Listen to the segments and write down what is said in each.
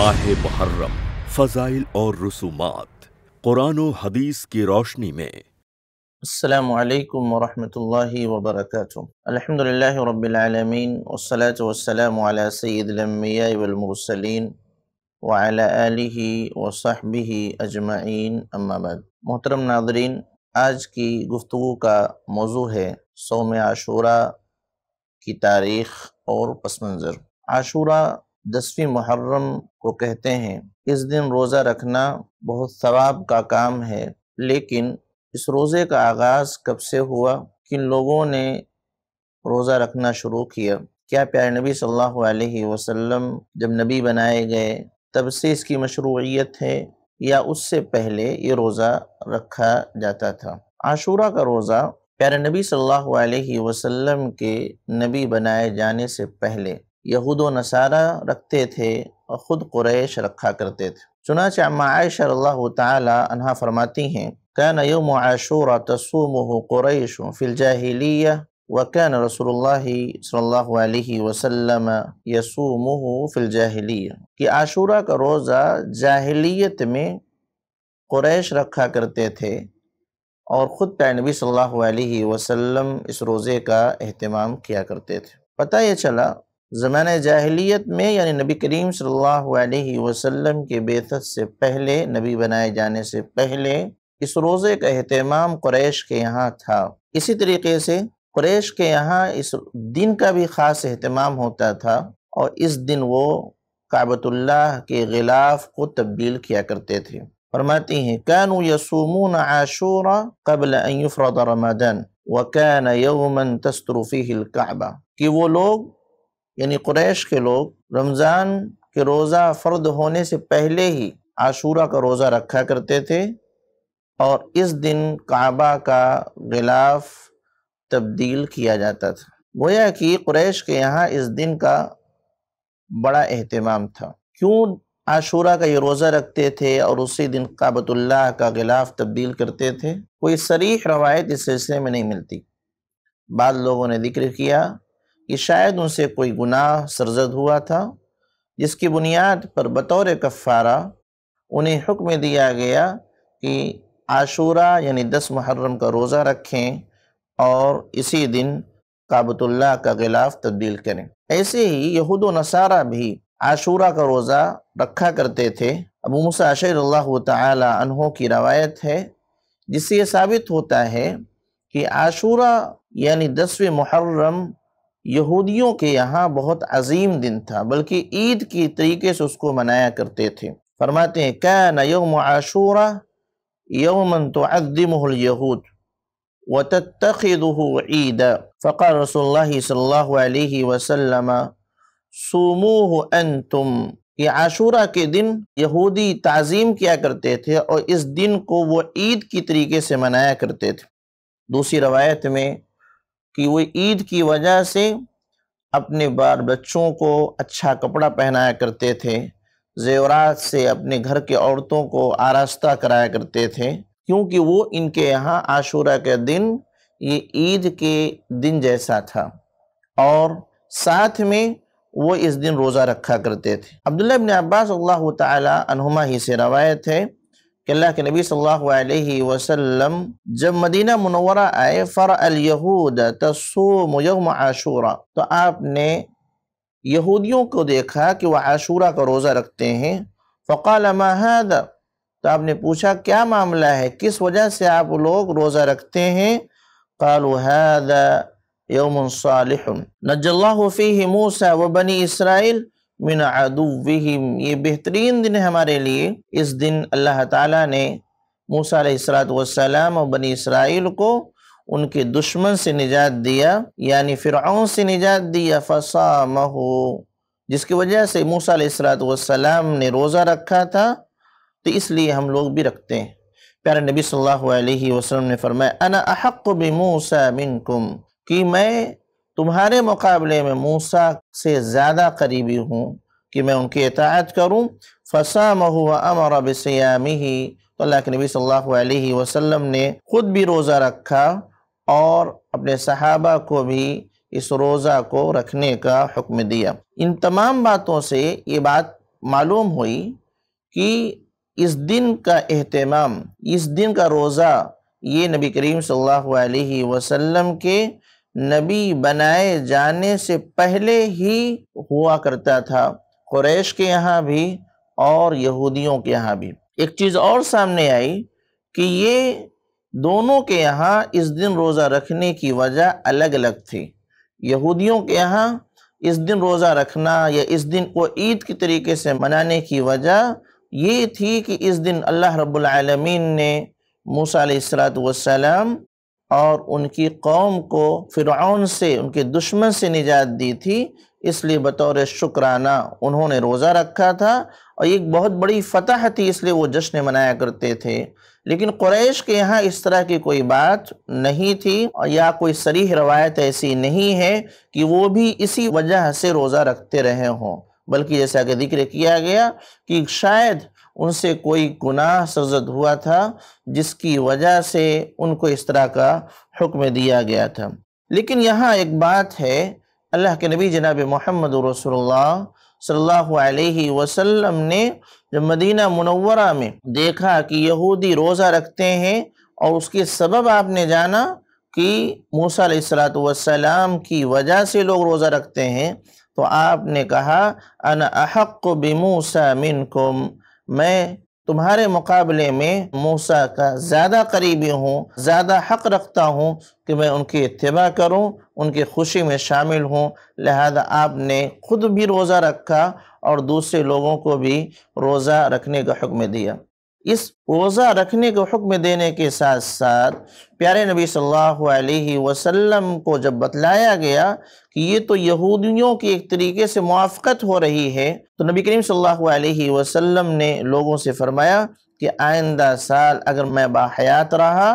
ماہ محرم فضائل اور رسومات قرآن و حدیث کی روشنی میں السلام علیکم ورحمۃ اللہ وبرکاتہ الحمدللہ رب العالمین والصلاة والسلام علی سید الانبیاء والمرسلین وعلى آلہ وصحبہ اجمعین اما بعد محترم ناظرین آج کی گفتگو کا موضوع ہے سوم عاشورہ کی تاریخ اور پس منظر عاشورہ دسویں محرم کو کہتے ہیں اس دن روزہ رکھنا بہت ثواب کا کام ہے لیکن اس روزے کا آغاز کب سے ہوا کن لوگوں نے روزہ رکھنا شروع کیا کیا پیارے نبی صلی اللہ علیہ وسلم جب نبی بنائے گئے تب سے اس کی مشروعیت ہے یا اس سے پہلے یہ روزہ رکھا جاتا تھا عاشورہ کا روزہ پیارے نبی صلی اللہ علیہ وسلم کے نبی بنائے جانے سے پہلے یہود و نصارہ رکھتے تھے اور خود قریش رکھا کرتے تھے چنانچہ عائشہ اللہ تعالی انہا فرماتی ہیں رسول اللہ اللہ صلی علیہ وسلم یسومہ فی الجاہلیہ کہ عاشورہ کا روزہ جاہلیت میں قریش رکھا کرتے تھے اور خود پہ نبی صلی اللہ علیہ وسلم اس روزے کا اہتمام کیا کرتے تھے پتہ یہ چلا زمانہ جاہلیت میں یعنی نبی کریم صلی اللہ علیہ وسلم کے بیتت سے پہلے نبی بنائے جانے سے پہلے اس روزے کا اہتمام قریش کے یہاں تھا اسی طریقے سے قریش کے یہاں اس دن کا بھی خاص اہتمام ہوتا تھا اور اس دن وہ کعبۃ اللہ کے غلاف کو تبدیل کیا کرتے تھے فرماتی ہیں کانو یسومون عاشورا قبل ان یفرد رمضان وکان یوما تستر فیہ الکعبہ کہ وہ لوگ یعنی قریش کے لوگ رمضان کے روزہ فرد ہونے سے پہلے ہی عاشورہ کا روزہ رکھا کرتے تھے اور اس دن کعبہ کا غلاف تبدیل کیا جاتا تھا گویا کہ قریش کے یہاں اس دن کا بڑا اہتمام تھا کیوں عاشورہ کا یہ روزہ رکھتے تھے اور اسی دن کعبۃ اللہ کا غلاف تبدیل کرتے تھے کوئی صریح روایت اس سلسلے میں نہیں ملتی بعض لوگوں نے ذکر کیا کہ شاید ان سے کوئی گناہ سرزد ہوا تھا جس کی بنیاد پر بطور کفارہ انہیں حکم دیا گیا کہ عاشورہ یعنی دس محرم کا روزہ رکھیں اور اسی دن کعبۃ اللہ کا غلاف تبدیل کریں ایسے ہی یہود و نصارہ بھی عاشورہ کا روزہ رکھا کرتے تھے موسیٰ عشیر اللہ تعالی عنہ کی روایت ہے جس سے یہ ثابت ہوتا ہے کہ عاشورہ یعنی دسویں محرم یہودیوں کے یہاں بہت عظیم دن تھا بلکہ عید کی طریقے سے اس کو منایا کرتے تھے فرماتے ہیں کان یوم عاشورا یوما تعظمہ الیہود وتتخذہ عید فقال رسول اللہ صلی اللہ علیہ وسلم سوموہ انتم یہ عاشورہ کے دن یہودی تعظیم کیا کرتے تھے اور اس دن کو وہ عید کی طریقے سے منایا کرتے تھے دوسری روایت میں کہ وہ عید کی وجہ سے اپنے بار بچوں کو اچھا کپڑا پہنایا کرتے تھے زیورات سے اپنے گھر کے عورتوں کو آراستہ کرایا کرتے تھے کیونکہ وہ ان کے یہاں عاشورہ کے دن یہ عید کے دن جیسا تھا اور ساتھ میں وہ اس دن روزہ رکھا کرتے تھے عبداللہ ابن عباس اللہ تعالی عنہما ہی سے روایت ہے کہ نبی صلی اللہ علیہ وسلم جب مدینہ منورہ آئے فرع الیہود تصوم یوم عاشورا تو آپ نے یہودیوں کو دیکھا کہ وہ عاشورہ کا روزہ رکھتے ہیں فقال ما هذا تو آپ نے پوچھا کیا معاملہ ہے کس وجہ سے آپ لوگ روزہ رکھتے ہیں قالوا هذا يوم صالح نجى الله فيه موسى وبني اسرائيل من عدوہم یہ بہترین دن ہے ہمارے لیے اس دن اللہ تعالیٰ نے موسیٰ علیہ السلاۃ والسلام اور بنی اسرائیل کو ان کے دشمن سے نجات دیا یعنی فرعون سے نجات دیا فسا جس کی وجہ سے موسیٰ علیہ السلاۃ والسلام نے روزہ رکھا تھا تو اس لیے ہم لوگ بھی رکھتے ہیں پیارے نبی صلی اللہ علیہ وسلم نے فرمایا انا احق بموسیٰ منکم کہ میں تمہارے مقابلے میں موسا سے زیادہ قریبی ہوں کہ میں ان کی اطاعت کروں تو اللہ ہی نبی صلی اللہ علیہ وسلم نے خود بھی روزہ رکھا اور اپنے صحابہ کو بھی اس روزہ کو رکھنے کا حکم دیا ان تمام باتوں سے یہ بات معلوم ہوئی کہ اس دن کا اہتمام اس دن کا روزہ یہ نبی کریم صلی اللہ علیہ وسلم کے نبی بنائے جانے سے پہلے ہی ہوا کرتا تھا قریش کے یہاں بھی اور یہودیوں کے یہاں بھی ایک چیز اور سامنے آئی کہ یہ دونوں کے یہاں اس دن روزہ رکھنے کی وجہ الگ الگ تھی یہودیوں کے یہاں اس دن روزہ رکھنا یا اس دن کو عید کی طریقے سے منانے کی وجہ یہ تھی کہ اس دن اللہ رب العالمین نے علیہ السلاۃ والسلام اور ان کی قوم کو فرعون سے ان کے دشمن سے نجات دی تھی اس لیے بطور شکرانہ انہوں نے روزہ رکھا تھا اور ایک بہت بڑی فتح تھی اس لیے وہ جشن منایا کرتے تھے لیکن قریش کے یہاں اس طرح کی کوئی بات نہیں تھی یا کوئی سریح روایت ایسی نہیں ہے کہ وہ بھی اسی وجہ سے روزہ رکھتے رہے ہوں بلکہ جیسا کہ ذکر کیا گیا کہ شاید ان سے کوئی گناہ سرزد ہوا تھا جس کی وجہ سے ان کو اس طرح کا حکم دیا گیا تھا لیکن یہاں ایک بات ہے اللہ کے نبی جناب محمد رسول اللہ صلی اللہ علیہ وسلم نے جب مدینہ منورہ میں دیکھا کہ یہودی روزہ رکھتے ہیں اور اس کے سبب آپ نے جانا کہ موسیٰ علیہ السلاۃ والسلام کی وجہ سے لوگ روزہ رکھتے ہیں تو آپ نے کہا انا احق بموسیٰ منکم میں تمہارے مقابلے میں موسیٰ کا زیادہ قریبی ہوں زیادہ حق رکھتا ہوں کہ میں ان کی اتباع کروں ان کی خوشی میں شامل ہوں لہذا آپ نے خود بھی روزہ رکھا اور دوسرے لوگوں کو بھی روزہ رکھنے کا حکم دیا اس روزہ رکھنے کے حکم دینے کے ساتھ ساتھ پیارے نبی صلی اللہ علیہ وسلم کو جب بتلایا گیا کہ یہ تو یہودیوں کی ایک طریقے سے موافقت ہو رہی ہے تو نبی کریم صلی اللہ علیہ وسلم نے لوگوں سے فرمایا کہ آئندہ سال اگر میں باحیات رہا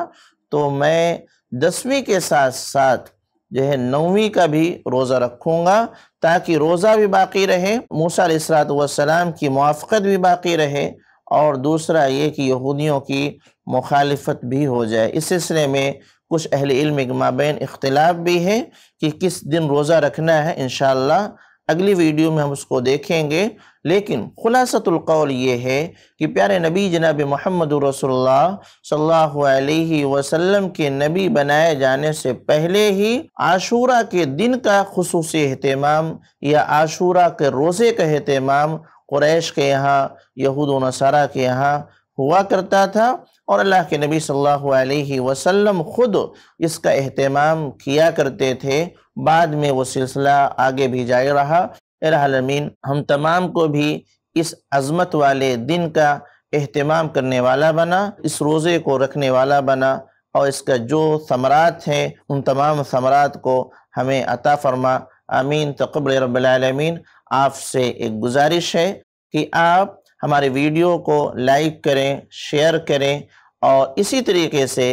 تو میں دسویں کے ساتھ ساتھ جو ہے نویں کا بھی روزہ رکھوں گا تاکہ روزہ بھی باقی رہے موسیٰ علیہ السلام کی موافقت بھی باقی رہے اور دوسرا یہ کہ یہودیوں کی مخالفت بھی ہو جائے اس سلسلے میں کچھ اہل علم ایک مابین اختلاف بھی ہے کہ کس دن روزہ رکھنا ہے انشاءاللہ اگلی ویڈیو میں ہم اس کو دیکھیں گے لیکن خلاصت القول یہ ہے کہ پیارے نبی جناب محمد رسول اللہ صلی اللہ علیہ وسلم کے نبی بنائے جانے سے پہلے ہی عاشورہ کے دن کا خصوصی اہتمام یا عاشورہ کے روزے کا اہتمام قریش کے یہاں یہود و نصارہ کے یہاں ہوا کرتا تھا اور اللہ کے نبی صلی اللہ علیہ وسلم خود اس کا اہتمام کیا کرتے تھے بعد میں وہ سلسلہ آگے بھی جاری رہا العالمین ہم تمام کو بھی اس عظمت والے دن کا اہتمام کرنے والا بنا اس روزے کو رکھنے والا بنا اور اس کا جو ثمرات ہیں ان تمام ثمرات کو ہمیں عطا فرما آمین تقبل رب العالمین آپ سے ایک گزارش ہے کہ آپ ہمارے ویڈیو کو لائک کریں شیئر کریں اور اسی طریقے سے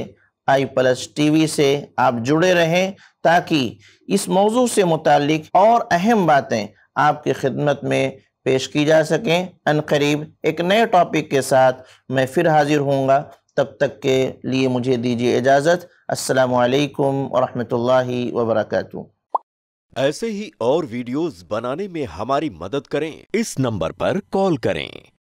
آئی پلس ٹی وی سے آپ جڑے رہیں تاکہ اس موضوع سے متعلق اور اہم باتیں آپ کی خدمت میں پیش کی جا سکیں ان قریب ایک نئے ٹاپک کے ساتھ میں پھر حاضر ہوں گا تب تک کے لیے مجھے دیجیے اجازت السلام علیکم ورحمۃ اللہ وبرکاتہ ایسے ہی اور ویڈیوز بنانے میں ہماری مدد کریں اس نمبر پر کال کریں